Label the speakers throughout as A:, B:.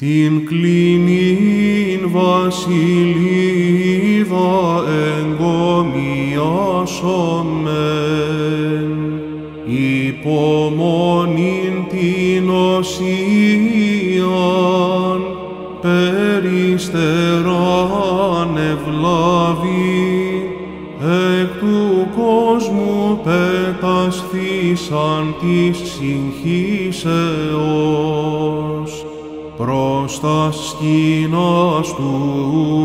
A: Την κλίνην βασιλίδα εγκομιάσομεν, υπομονήν την οσίαν, περιστεράν ευλάβη, εκ του κόσμου πετασθήσαν της συγχύσεως προς τα σκηνάς του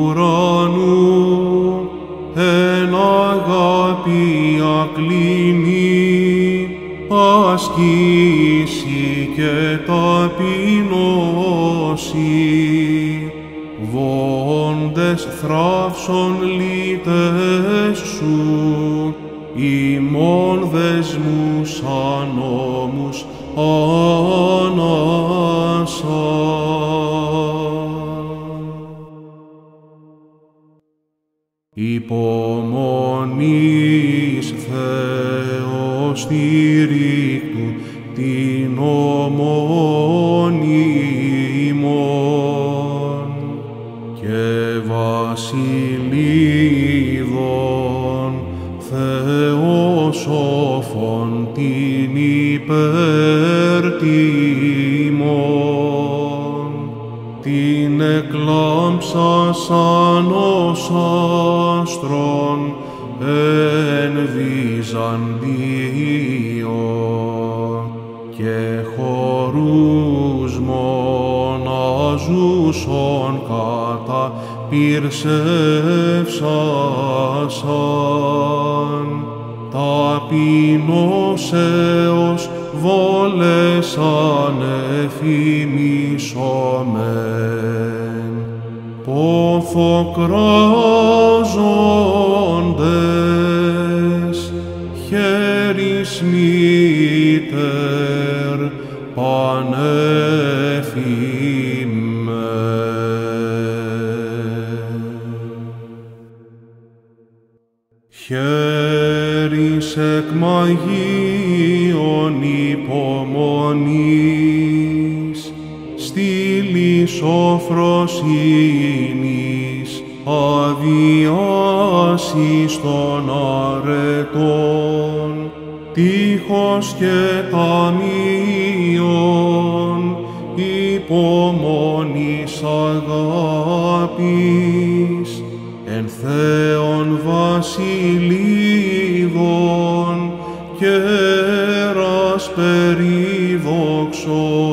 A: ουρανού εν αγάπη ακλίνη ασκήσει και ταπεινώσει βόντες θράψον λίτες σου ημών δεσμούς ανόμους Υπομονής Θεός του την ομόνη και βασιλίδων Θεόσοφων την υπερτιμών την εκλάμψα σαν εν Βυζαντίο και χορούς μοναζούσον κατά πυρσεύσασαν ταπεινός έως βόλεσαν Ποφοκράζοντες χέρις μη στήλη σοφροσύνης, αδειάσει των αρετών, τείχος και ταμείων, υπομονής αγάπης, εν Θεόν βασιλίδων και περίδοξων.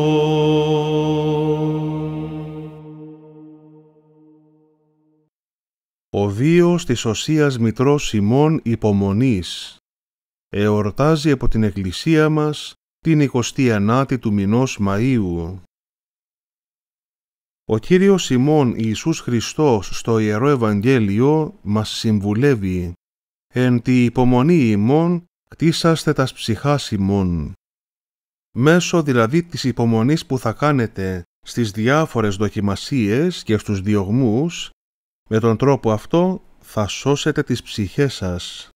B: Άγιος της Οσίας Μητρός Σιμών Υπομονής. Εορτάζει από την Εκκλησία μας την 29η του μηνός Μαΐου. Ο Κύριος Σιμών Ιησούς Χριστός στο Ιερό Ευαγγέλιο μας συμβουλεύει «Εν τη υπομονή ημών κτίσαστε τας ψυχάς ημών». Μέσω δηλαδή της υπομονής που θα κάνετε στις διάφορες δοκιμασίες και στους διωγμούς, με τον τρόπο αυτό θα σώσετε τις ψυχές σας.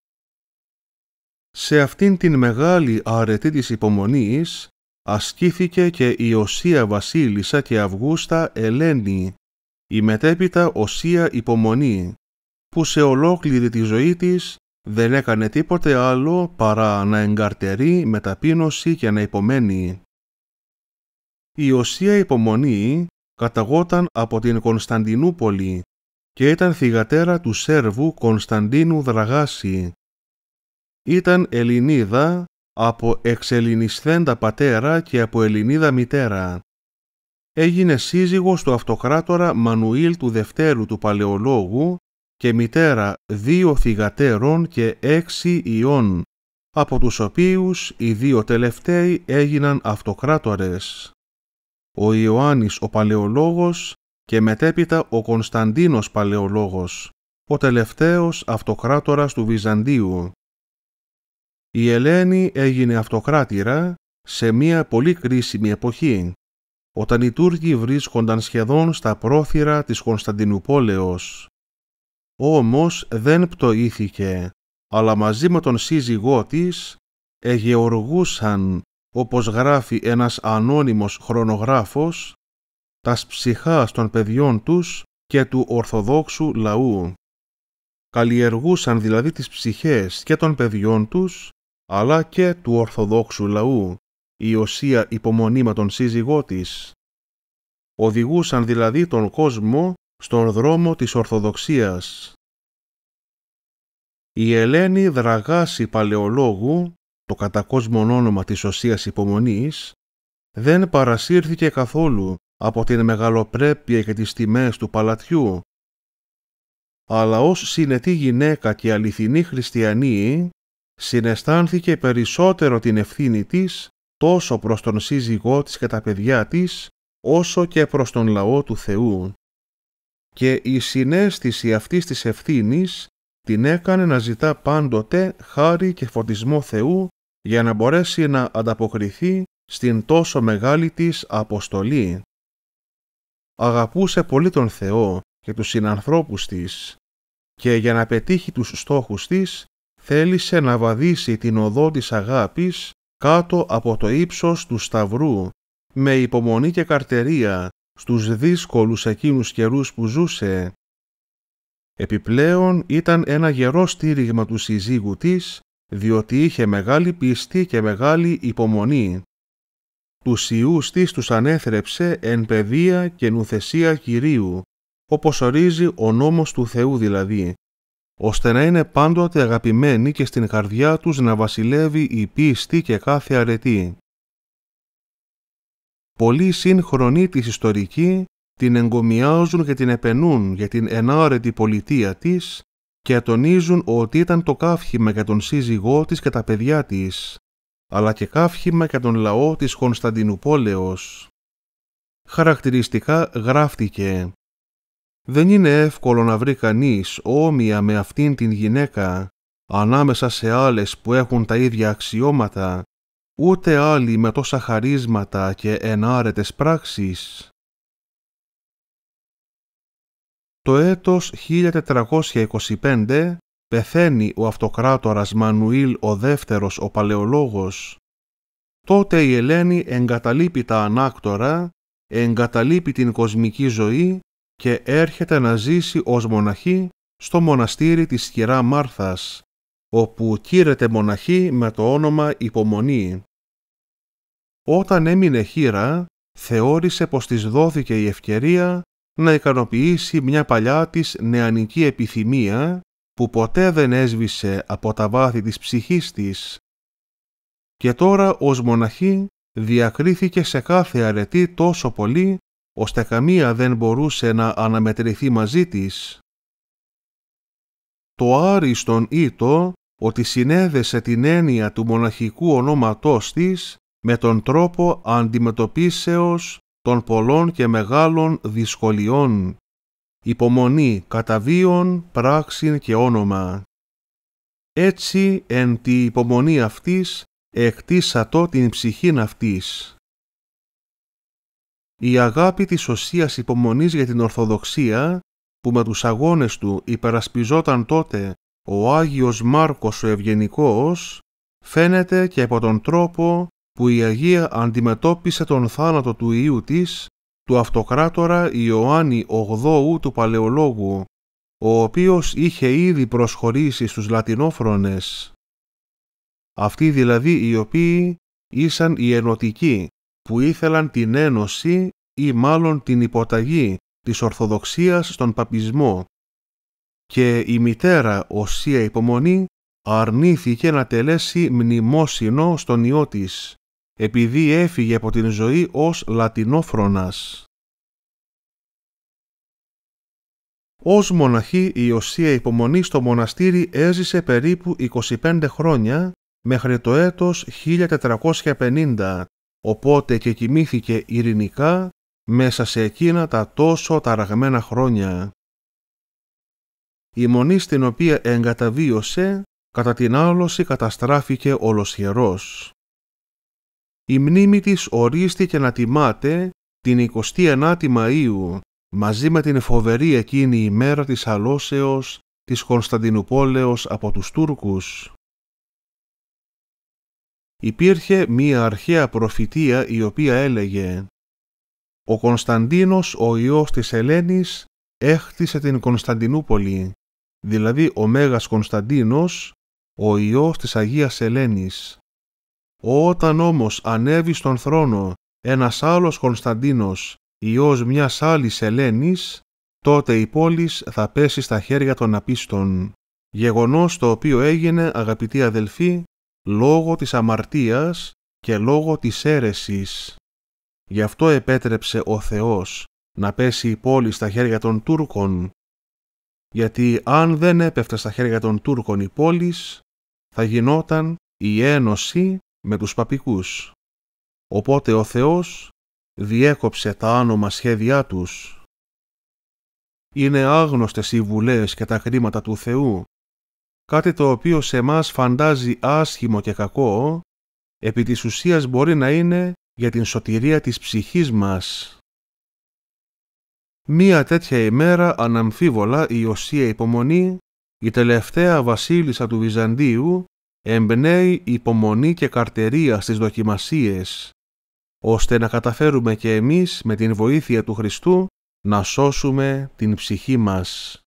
B: Σε αυτήν την μεγάλη αρετή της υπομονής ασκήθηκε και η Οσία Βασίλισσα και Αυγούστα Ελένη, η μετέπειτα Οσία Υπομονή, που σε ολόκληρη τη ζωή της δεν έκανε τίποτε άλλο παρά να εγκαρτερεί με ταπείνωση και να υπομένει. Η Οσία Υπομονή καταγόταν από την Κωνσταντινούπολη και ήταν θυγατέρα του Σέρβου Κωνσταντίνου Δραγάση. Ήταν Ελληνίδα από εξελληνισθέντα πατέρα και από Ελληνίδα μητέρα. Έγινε σύζυγος του αυτοκράτορα Μανουήλ του Δευτέρου του Παλαιολόγου και μητέρα δύο θυγατέρων και έξι ιών, από τους οποίους οι δύο τελευταίοι έγιναν αυτοκράτορες. Ο Ιωάννης ο Παλαιολόγος και μετέπειτα ο Κωνσταντίνος Παλαιολόγος, ο τελευταίος αυτοκράτορας του Βυζαντίου. Η Ελένη έγινε αυτοκράτηρα σε μια πολύ κρίσιμη εποχή, όταν οι Τούρκοι βρίσκονταν σχεδόν στα πρόθυρα της Κωνσταντινούπολεως. Όμως δεν πτωήθηκε, αλλά μαζί με τον σύζυγό της εγεωργούσαν, όπως γράφει ένας ανώνυμος χρονογράφος, τας ψυχάς των παιδιών τους και του Ορθοδόξου λαού. Καλλιεργούσαν δηλαδή τις ψυχές και των παιδιών τους, αλλά και του Ορθοδόξου λαού, η οσία υπομονήμα τον σύζυγό της. Οδηγούσαν δηλαδή τον κόσμο στον δρόμο της Ορθοδοξίας. Η Ελένη Δραγάση Παλαιολόγου, το κατακόσμον όνομα της οσίας υπομονής, δεν παρασύρθηκε καθόλου από την μεγαλοπρέπεια και τις τιμές του παλατιού. Αλλά ως συνετή γυναίκα και αληθινή χριστιανή, συναισθάνθηκε περισσότερο την ευθύνη της τόσο προς τον σύζυγό της και τα παιδιά της, όσο και προς τον λαό του Θεού. Και η συνέστηση αυτής της ευθύνης την έκανε να ζητά πάντοτε χάρη και φωτισμό Θεού για να μπορέσει να ανταποκριθεί στην τόσο μεγάλη της αποστολή αγαπούσε πολύ τον Θεό και τους συνανθρώπους της και για να πετύχει τους στόχους της θέλησε να βαδίσει την οδό της αγάπης κάτω από το ύψος του Σταυρού με υπομονή και καρτερία στους δύσκολους εκείνους καιρούς που ζούσε. Επιπλέον ήταν ένα γερό στήριγμα του συζύγου της, διότι είχε μεγάλη πίστη και μεγάλη υπομονή. Τους Ιούς της τους ανέθρεψε εν παιδεία και νουθεσία Κυρίου, όπως ορίζει ο νόμος του Θεού δηλαδή, ώστε να είναι πάντοτε αγαπημένοι και στην καρδιά τους να βασιλεύει η πίστη και κάθε αρετή. Πολλοί σύγχρονοι της ιστορική την εγκομιάζουν και την επενούν για την ενάρετη πολιτεία της και τονίζουν ότι ήταν το καύχημα για τον σύζυγό της και τα παιδιά της, αλλά και καύχημα για τον λαό της Κωνσταντινούπολεως. Χαρακτηριστικά γράφτηκε «Δεν είναι εύκολο να βρει κανείς όμοια με αυτήν την γυναίκα, ανάμεσα σε άλλες που έχουν τα ίδια αξιώματα, ούτε άλλοι με τόσα χαρίσματα και ενάρετες πράξεις». Το έτος 1425 πεθαίνει ο αυτοκράτορας Μανουήλ ο δεύτερος ο παλαιολόγος, τότε η Ελένη εγκαταλείπει τα ανάκτορα, εγκαταλείπει την κοσμική ζωή και έρχεται να ζήσει ως μοναχή στο μοναστήρι της σκυρά Μάρθας, όπου κήρεται μοναχή με το όνομα Υπομονή. Όταν έμεινε χείρα, θεώρησε πως της δόθηκε η ευκαιρία να ικανοποιήσει μια παλιά της νεανική επιθυμία που ποτέ δεν έσβησε από τα βάθη της ψυχής της και τώρα ως μοναχή διακρίθηκε σε κάθε αρετή τόσο πολύ ώστε καμία δεν μπορούσε να αναμετρηθεί μαζί της. Το άριστον ήτο ότι συνέδεσε την έννοια του μοναχικού ονόματός της με τον τρόπο αντιμετωπίσεως των πολλών και μεγάλων δυσκολιών υπομονή κατά βίον, πράξην και όνομα. Έτσι εν τη υπομονή αυτής εκτίσατο την ψυχήν αυτής. Η αγάπη της οσίας υπομονής για την Ορθοδοξία, που με τους αγώνες του υπερασπιζόταν τότε ο Άγιος Μάρκος ο Ευγενικός, φαίνεται και από τον τρόπο που η Αγία αντιμετώπισε τον θάνατο του Ιού της του αυτοκράτορα Ιωάννη Ογδόου του Παλαιολόγου, ο οποίος είχε ήδη προσχωρήσει στους Λατινόφρονες. Αυτοί δηλαδή οι οποίοι ήσαν οι ενωτικοί, που ήθελαν την ένωση ή μάλλον την υποταγή της Ορθοδοξίας στον παπισμό. Και η μητέρα Οσία Υπομονή αρνήθηκε να τελέσει μνημόσυνο στον ιό της επειδή έφυγε από την ζωή ως λατινόφρονας. Ως μοναχή η Ιωσία υπομονή στο μοναστήρι έζησε περίπου 25 χρόνια μέχρι το έτος 1450, οπότε και κοιμήθηκε ειρηνικά μέσα σε εκείνα τα τόσο ταραγμένα χρόνια. Η μονή στην οποία εγκαταβίωσε κατά την άλωση καταστράφηκε ολοσχερός η μνήμη της ορίστηκε να τιμάται την 29η Μαΐου μαζί με την φοβερή εκείνη η μέρα της αλώσεως της Κωνσταντινουπόλεως από τους Τούρκους. Υπήρχε μία αρχαία προφητεία η οποία έλεγε «Ο Κωνσταντίνος, ο ιός της Ελένης, έχτισε την Κωνσταντινούπολη, δηλαδή ο Μέγας Κωνσταντίνος, ο ιός της Αγίας Ελένης». Όταν όμως ανέβει στον θρόνο ένας άλλος Κωνσταντίνος, ιός μιας άλλης Ελένης, τότε η πόλη θα πέσει στα χέρια των απίστων. Γεγονός το οποίο έγινε, αγαπητοί αδελφοί, λόγω της αμαρτίας και λόγω της αίρεσης. Γι' αυτό επέτρεψε ο Θεός να πέσει η πόλη στα χέρια των Τούρκων, γιατί αν δεν έπεφτε στα χέρια των Τούρκων η πόλης, θα γινόταν η ένωση με τους παπικούς. Οπότε ο Θεός διέκοψε τα άνομα σχέδιά τους. Είναι άγνωστες οι βουλές και τα κρίματα του Θεού, κάτι το οποίο σε μας φαντάζει άσχημο και κακό, επί της ουσίας μπορεί να είναι για την σωτηρία της ψυχής μας. Μία τέτοια ημέρα αναμφίβολα η Οσία Υπομονή, η τελευταία βασίλισσα του Βυζαντίου, εμπνέει υπομονή και καρτερία στις δοκιμασίες, ώστε να καταφέρουμε και εμείς με την βοήθεια του Χριστού να σώσουμε την ψυχή μας.